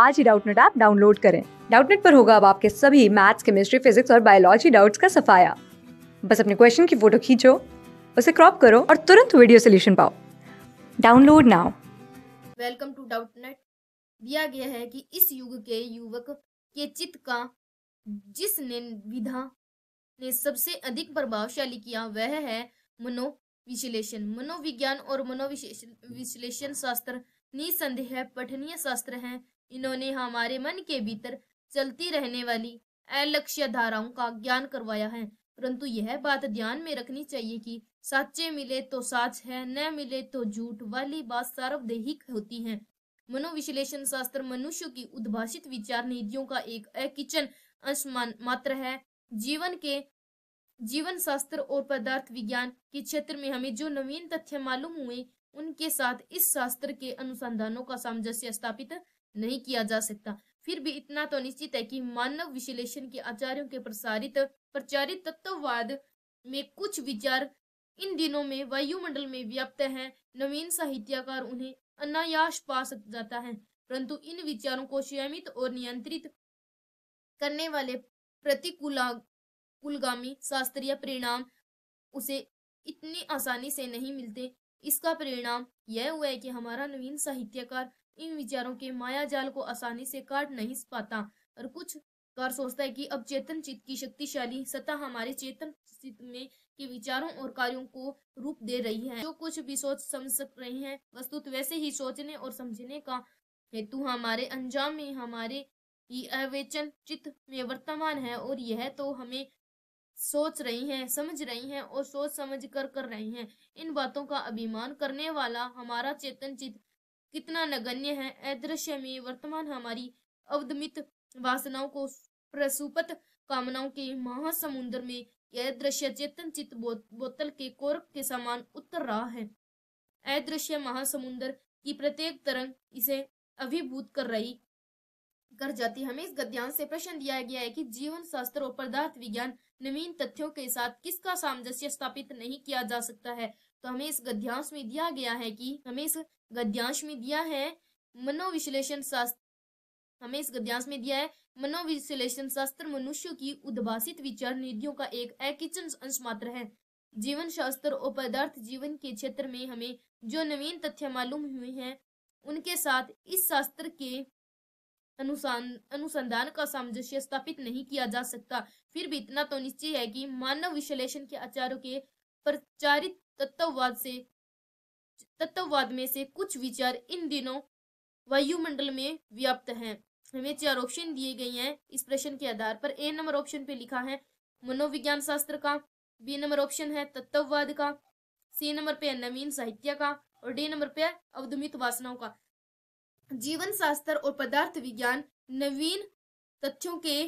आज ही Doubtnut app download करें डाउटनेट पर होगा अब आपके सभी मैथ्स केमिस्ट्री फिजिक्स और बायोलॉजी डाउट्स का सफाया बस अपने क्वेश्चन की फोटो खींचो उसे क्रॉप करो और तुरंत वीडियो सोल्यूशन पाओ download now welcome to Doubtnut दिया गया है कि इस युग के युवक के चित्त का जिसने विधा ने सबसे अधिक प्रभावशाली किया वह है मनोविश्लेषण मनोविज्ञान और मनोविश्लेषण शास्त्र निसंदेह पठनीय शास्त्र हैं इन्होंने हमारे मन के भीतर चलती रहने वाली अलक्ष्य धाराओं का ज्ञान करवाया है परंतु यह बात ध्यान में रखनी चाहिए कि साचे मिले तो साच है न मिले तो झूठ वाली बात सार्वदेहिक होती है मनोविश्लेषण शास्त्र मनुष्य की उद्भाषित विचार निधियों का एक अकिचन अंश मात्र है जीवन के जीवन शास्त्र और पदार्थ विज्ञान के क्षेत्र में हमें जो नवीन तथ्य मालूम हुए उनके साथ इस शास्त्र के अनुसंधानों का सामंजस्य स्थापित नहीं किया जा सकता फिर भी इतना तो निश्चित है कि मानव विश्लेषण के आचार्यों के प्रसारित प्रचारित तत्ववाद में कुछ विचार इन दिनों में वायुमंडल में व्याप्त है नवीन साहित्यकार उन्हें अनायास पा जाता है परंतु इन विचारों को संयमित और नियंत्रित करने वाले प्रतिकूलगामी शास्त्रीय परिणाम उसे इतनी आसानी से नहीं मिलते इसका परिणाम यह हुआ है कि हमारा नवीन साहित्यकार इन विचारों के माया जाल को आसानी से काट नहीं पाता और कुछ कार सोचता है कि अब चेतन चित्त की शक्तिशाली सतह हमारे चेतन चित्त में के विचारों और कार्यों को रूप दे रही है जो कुछ भी सोच समझ सक रहे हैं वस्तुत वैसे ही सोचने और समझने का हेतु हमारे अंजाम में हमारे ही अवेचन चित्त में वर्तमान है और यह तो हमें सोच रही हैं समझ रही हैं और सोच समझ कर कर रही हैं इन बातों का अभिमान करने वाला हमारा चेतन चित कितना नगण्य है अदृश्य में वर्तमान हमारी अवदमित वासनाओं को प्रसुपत कामनाओं के महासमुंदर में यह दृश्य चेतन चित बो, बोतल के कोरक के समान उतर रहा है अदृश्य महासमुंदर की प्रत्येक तरंग इसे अभिभूत कर रही कर जाती है हमें इस गद्यांश से प्रश्न दिया गया है कि जीवन शास्त्र और पदार्थ विज्ञान नवीन तथ्यों के साथ किसका सामंजस्य स्थापित नहीं किया जा सकता है तो हमें इस गद्यांश में दिया गया है कि हमें इस गद्यांश में दिया है मनोविश्लेषण शास्त्र हमें इस गद्यांश में दिया है मनोविश्लेषण शास्त्र मनुष्यों की उद्भाषित विचार निधियों का एक अकिचन अंश मात्र है जीवन शास्त्र और पदार्थ जीवन के क्षेत्र में हमें जो नवीन तथ्य मालूम हुए हैं उनके साथ इस शास्त्र के अनुसंधान का सामंजस्य स्थापित नहीं किया जा सकता फिर भी इतना तो निश्चय है कि मानव विश्लेषण के आचारों के प्रचारित तत्ववाद से तत्ववाद में से कुछ विचार इन दिनों वायुमंडल में व्याप्त हैं हमें चार ऑप्शन दिए गए हैं इस प्रश्न के आधार पर ए नंबर ऑप्शन पे लिखा है मनोविज्ञान शास्त्र का बी नंबर ऑप्शन है तत्ववाद का सी नंबर पे नवीन साहित्य का और डी नंबर पे अवधमित वासनाओं का जीवन शास्त्र और पदार्थ विज्ञान नवीन तथ्यों के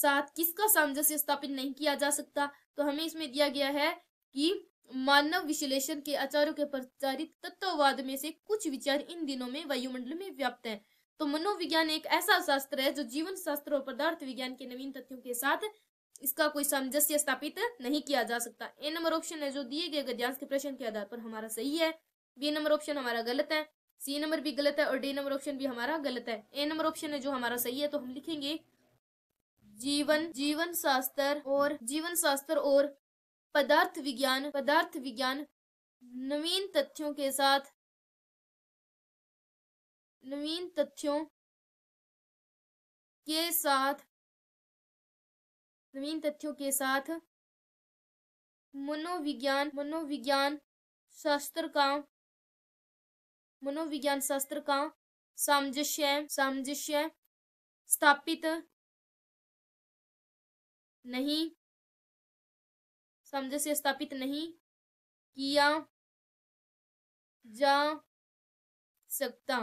साथ किसका सामंजस्य स्थापित नहीं किया जा सकता तो हमें इसमें दिया गया है कि मानव विश्लेषण के आचार्यों के प्रचारित तत्ववाद में से कुछ विचार इन दिनों में वायुमंडल में व्याप्त है तो मनोविज्ञान एक ऐसा शास्त्र है जो जीवन शास्त्र और पदार्थ विज्ञान के नवीन तथ्यों के साथ इसका कोई सामंजस्य स्थापित नहीं किया जा सकता ए नंबर ऑप्शन है जो दिए गए गद्यांश के प्रश्न के आधार पर हमारा सही है बी नंबर ऑप्शन हमारा गलत है सी नंबर भी गलत है और डी नंबर ऑप्शन भी हमारा गलत है ए नंबर ऑप्शन है जो हमारा सही है तो हम लिखेंगे जीवन जीवन शास्त्र और जीवन शास्त्र और पदार्थ विज्ञान पदार्थ विज्ञान नवीन तथ्यों के साथ नवीन तथ्यों के साथ नवीन तथ्यों के साथ मनोविज्ञान मनोविज्ञान शास्त्र का मनोविज्ञान शास्त्र का सामंजस्य सामंजस्य स्थापित नहीं सामंजस्य स्थापित नहीं किया जा सकता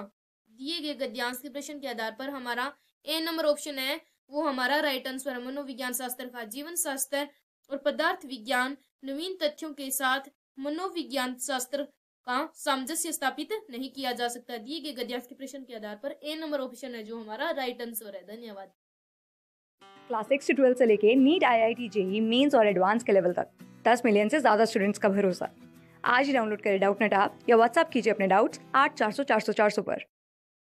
दिए गए गद्यांश के प्रश्न के आधार पर हमारा ए नंबर ऑप्शन है वो हमारा राइट आंसर है मनोविज्ञान शास्त्र का जीवन शास्त्र और पदार्थ विज्ञान नवीन तथ्यों के साथ मनोविज्ञान शास्त्र का सामंजस्य स्थापित नहीं किया जा सकता दिए गए गद्यांश के प्रश्न के आधार पर ए नंबर ऑप्शन है जो हमारा राइट आंसर है धन्यवाद क्लास सिक्स से ट्वेल्व से लेके NEET I I T JEE mains और एडवांस के लेवल तक दस मिलियन से ज़्यादा स्टूडेंट्स का भरोसा आज ही डाउनलोड करें डाउट नेट आप या व्हाट्सएप कीजिए अपने डाउट्स आठ चार सौ चार सौ चार सौ पर